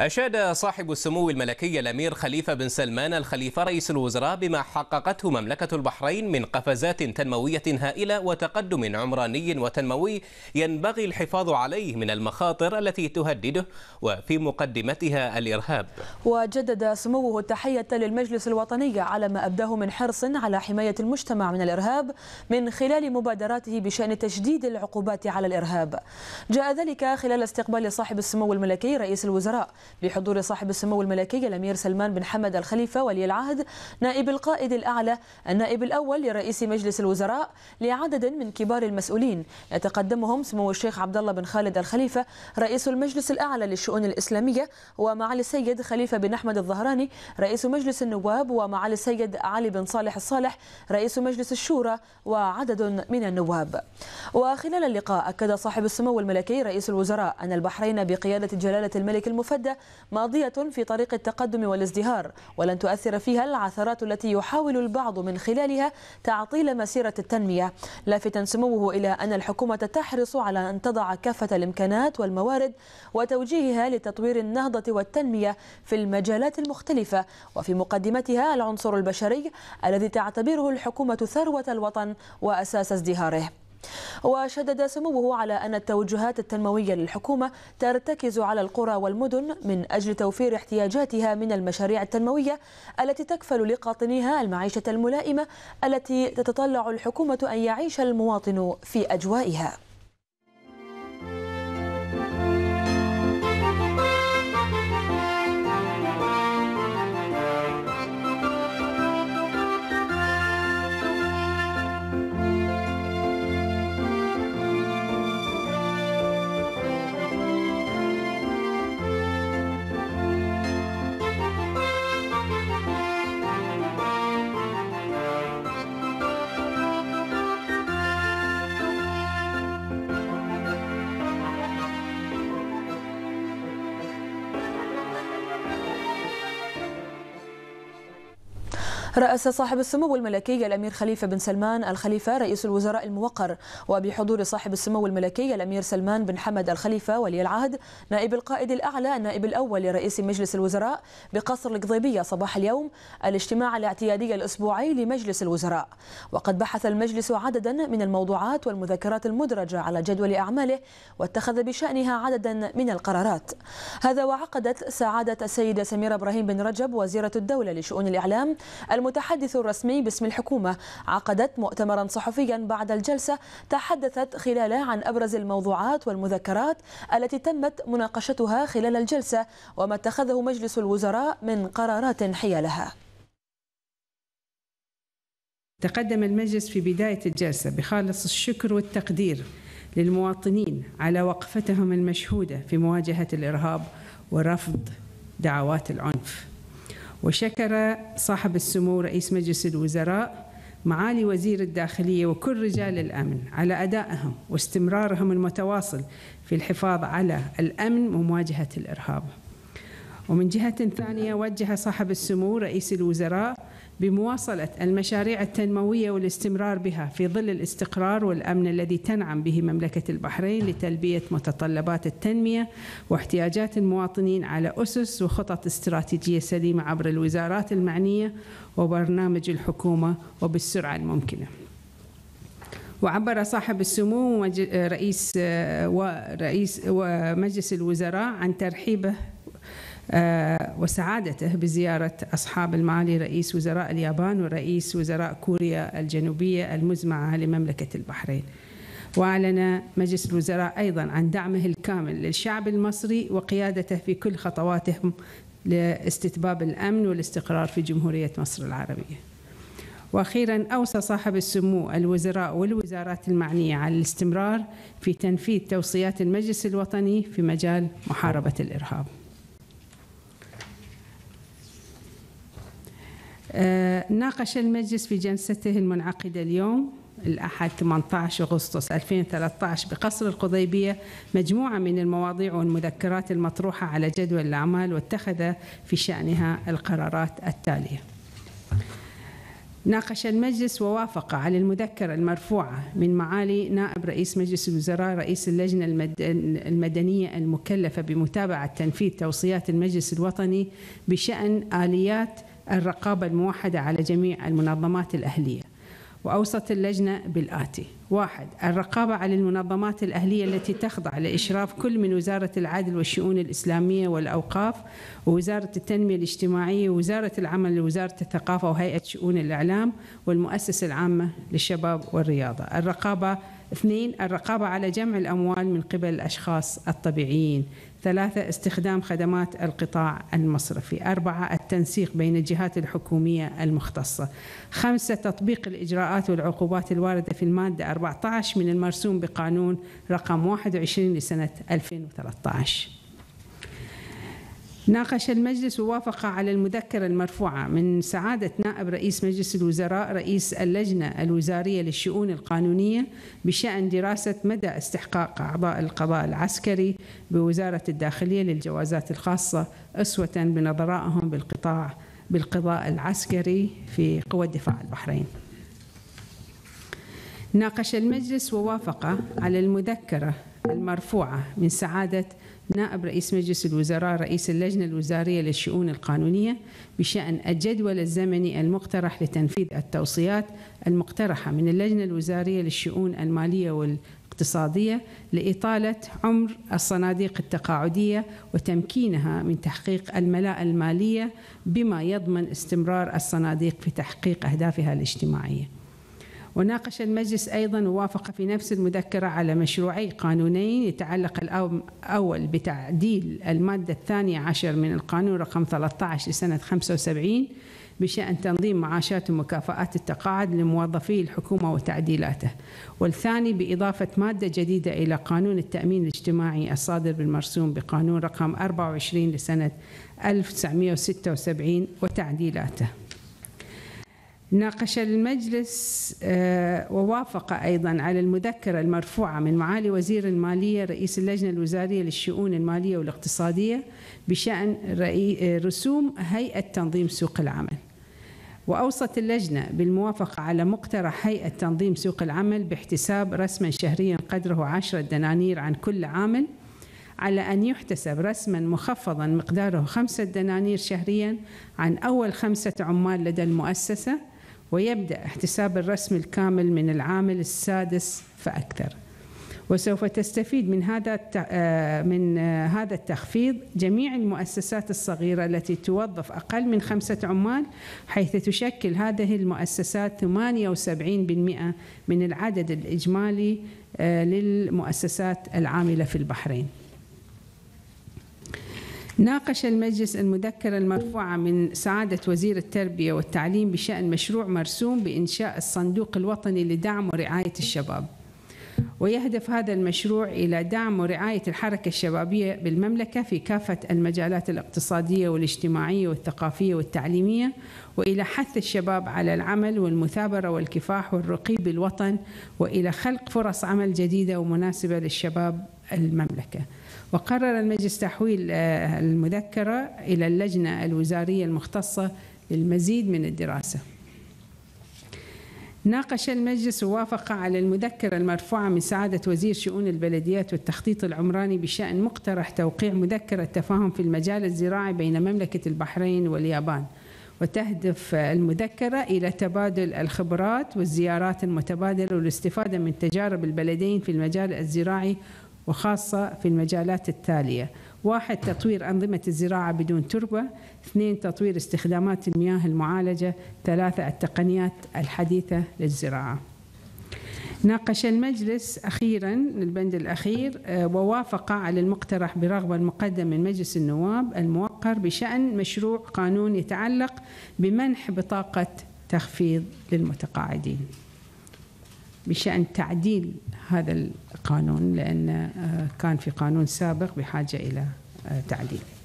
أشاد صاحب السمو الملكي الأمير خليفة بن سلمان الخليفة رئيس الوزراء بما حققته مملكة البحرين من قفزات تنموية هائلة وتقدم عمراني وتنموي ينبغي الحفاظ عليه من المخاطر التي تهدده وفي مقدمتها الإرهاب وجدد سموه التحية للمجلس الوطني على ما أبداه من حرص على حماية المجتمع من الإرهاب من خلال مبادراته بشأن تشديد العقوبات على الإرهاب جاء ذلك خلال استقبال صاحب السمو الملكي رئيس الوزراء بحضور صاحب السمو الملكي الأمير سلمان بن حمد الخليفة ولي العهد نائب القائد الأعلى النائب الأول لرئيس مجلس الوزراء لعدد من كبار المسؤولين يتقدمهم سمو الشيخ عبد الله بن خالد الخليفة رئيس المجلس الأعلى للشؤون الإسلامية ومعالي السيد خليفة بن أحمد الظهراني رئيس مجلس النواب ومعالي السيد علي بن صالح الصالح رئيس مجلس الشورى وعدد من النواب وخلال اللقاء أكد صاحب السمو الملكي رئيس الوزراء أن البحرين بقيادة جلالة الملك المفدى ماضية في طريق التقدم والازدهار ولن تؤثر فيها العثرات التي يحاول البعض من خلالها تعطيل مسيرة التنمية لافتا سموه إلى أن الحكومة تحرص على أن تضع كافة الإمكانات والموارد وتوجيهها لتطوير النهضة والتنمية في المجالات المختلفة وفي مقدمتها العنصر البشري الذي تعتبره الحكومة ثروة الوطن وأساس ازدهاره وشدد سموه على أن التوجهات التنموية للحكومة ترتكز على القرى والمدن من أجل توفير احتياجاتها من المشاريع التنموية التي تكفل لقاطنيها المعيشة الملائمة التي تتطلع الحكومة أن يعيش المواطن في أجوائها رأس صاحب السمو الملكي الأمير خليفة بن سلمان الخليفة رئيس الوزراء الموقر وبحضور صاحب السمو الملكي الأمير سلمان بن حمد الخليفة ولي العهد نائب القائد الأعلى النائب الأول لرئيس مجلس الوزراء بقصر القضيبية صباح اليوم الاجتماع الاعتيادي الأسبوعي لمجلس الوزراء وقد بحث المجلس عددا من الموضوعات والمذكرات المدرجة على جدول أعماله واتخذ بشأنها عددا من القرارات هذا وعقدت سعادة السيدة سميرة إبراهيم بن رجب وزيرة الدولة لشؤون الإعلام المتحدث الرسمي باسم الحكومة عقدت مؤتمرا صحفيا بعد الجلسة تحدثت خلاله عن أبرز الموضوعات والمذكرات التي تمت مناقشتها خلال الجلسة وما اتخذه مجلس الوزراء من قرارات حيالها تقدم المجلس في بداية الجلسة بخالص الشكر والتقدير للمواطنين على وقفتهم المشهودة في مواجهة الإرهاب ورفض دعوات العنف وشكر صاحب السمو رئيس مجلس الوزراء معالي وزير الداخلية وكل رجال الأمن على أدائهم واستمرارهم المتواصل في الحفاظ على الأمن ومواجهة الإرهاب ومن جهة ثانية وجه صاحب السمو رئيس الوزراء بمواصلة المشاريع التنموية والاستمرار بها في ظل الاستقرار والأمن الذي تنعم به مملكة البحرين لتلبية متطلبات التنمية واحتياجات المواطنين على أسس وخطط استراتيجية سليمة عبر الوزارات المعنية وبرنامج الحكومة وبالسرعة الممكنة. وعبر صاحب السمو رئيس آه، ورئيس ومجلس الوزراء عن ترحيبه آه، وسعادته بزيارة أصحاب المعالي رئيس وزراء اليابان ورئيس وزراء كوريا الجنوبية المزمعة لمملكة البحرين وأعلن مجلس الوزراء أيضا عن دعمه الكامل للشعب المصري وقيادته في كل خطواتهم لاستتباب الأمن والاستقرار في جمهورية مصر العربية واخيرا اوصى صاحب السمو الوزراء والوزارات المعنيه على الاستمرار في تنفيذ توصيات المجلس الوطني في مجال محاربه الارهاب آه، ناقش المجلس في جلسته المنعقدة اليوم الأحد 18 أغسطس 2013 بقصر القضيبية مجموعة من المواضيع والمذكرات المطروحة على جدول الأعمال واتخذ في شأنها القرارات التالية ناقش المجلس ووافق على المذكرة المرفوعة من معالي نائب رئيس مجلس الوزراء رئيس اللجنة المدنية المكلفة بمتابعة تنفيذ توصيات المجلس الوطني بشأن آليات الرقابة الموحدة على جميع المنظمات الأهلية وأوصت اللجنة بالآتي واحد الرقابة على المنظمات الأهلية التي تخضع لإشراف كل من وزارة العدل والشؤون الإسلامية والأوقاف ووزارة التنمية الاجتماعية ووزارة العمل ووزارة الثقافة وهيئة شؤون الإعلام والمؤسسة العامة للشباب والرياضة الرقابة اثنين الرقابة على جمع الأموال من قبل الأشخاص الطبيعيين ثلاثة استخدام خدمات القطاع المصرفي أربعة التنسيق بين الجهات الحكومية المختصة خمسة تطبيق الإجراءات والعقوبات الواردة في المادة 14 من المرسوم بقانون رقم 21 لسنة 2013 ناقش المجلس ووافق على المذكرة المرفوعة من سعادة نائب رئيس مجلس الوزراء رئيس اللجنة الوزارية للشؤون القانونية بشأن دراسة مدى استحقاق أعضاء القضاء العسكري بوزارة الداخلية للجوازات الخاصة أسوة بنظرائهم بالقطاع بالقضاء العسكري في قوى الدفاع البحرين. ناقش المجلس ووافق على المذكرة المرفوعة من سعادة نائب رئيس مجلس الوزراء رئيس اللجنة الوزارية للشؤون القانونية بشأن الجدول الزمني المقترح لتنفيذ التوصيات المقترحة من اللجنة الوزارية للشؤون المالية والاقتصادية لإطالة عمر الصناديق التقاعدية وتمكينها من تحقيق الملاءة المالية بما يضمن استمرار الصناديق في تحقيق أهدافها الاجتماعية. وناقش المجلس أيضا ووافق في نفس المذكرة على مشروعي قانونين يتعلق الأول بتعديل المادة الثانية عشر من القانون رقم 13 لسنة 75 بشأن تنظيم معاشات ومكافآت التقاعد لموظفي الحكومة وتعديلاته والثاني بإضافة مادة جديدة إلى قانون التأمين الاجتماعي الصادر بالمرسوم بقانون رقم 24 لسنة 1976 وتعديلاته ناقش المجلس آه، ووافق أيضا على المذكرة المرفوعة من معالي وزير المالية رئيس اللجنة الوزارية للشؤون المالية والاقتصادية بشأن آه، رسوم هيئة تنظيم سوق العمل وأوصت اللجنة بالموافقة على مقترح هيئة تنظيم سوق العمل باحتساب رسما شهريا قدره عشرة دنانير عن كل عامل على أن يحتسب رسما مخفضا مقداره خمسة دنانير شهريا عن أول خمسة عمال لدى المؤسسة ويبدأ احتساب الرسم الكامل من العامل السادس فأكثر وسوف تستفيد من هذا آه، من آه، هذا التخفيض جميع المؤسسات الصغيرة التي توظف أقل من خمسة عمال حيث تشكل هذه المؤسسات 78% من العدد الإجمالي آه، للمؤسسات العاملة في البحرين ناقش المجلس المذكرة المرفوعة من سعادة وزير التربية والتعليم بشأن مشروع مرسوم بإنشاء الصندوق الوطني لدعم ورعاية الشباب ويهدف هذا المشروع إلى دعم ورعاية الحركة الشبابية بالمملكة في كافة المجالات الاقتصادية والاجتماعية والثقافية والتعليمية وإلى حث الشباب على العمل والمثابرة والكفاح والرقي بالوطن وإلى خلق فرص عمل جديدة ومناسبة للشباب المملكة وقرر المجلس تحويل آه، المذكرة إلى اللجنة الوزارية المختصة للمزيد من الدراسة ناقش المجلس ووافق على المذكرة المرفوعة من سعادة وزير شؤون البلديات والتخطيط العمراني بشأن مقترح توقيع مذكرة تفاهم في المجال الزراعي بين مملكة البحرين واليابان وتهدف المذكرة إلى تبادل الخبرات والزيارات المتبادلة والاستفادة من تجارب البلدين في المجال الزراعي وخاصة في المجالات التالية واحد تطوير أنظمة الزراعة بدون تربة اثنين تطوير استخدامات المياه المعالجة ثلاثة التقنيات الحديثة للزراعة ناقش المجلس أخيرا البند الأخير آه، ووافق على المقترح برغبة المقدم من مجلس النواب الموقر بشأن مشروع قانون يتعلق بمنح بطاقة تخفيض للمتقاعدين بشأن تعديل هذا القانون لأن آه، كان في قانون سابق بحاجة إلى آه، تعديل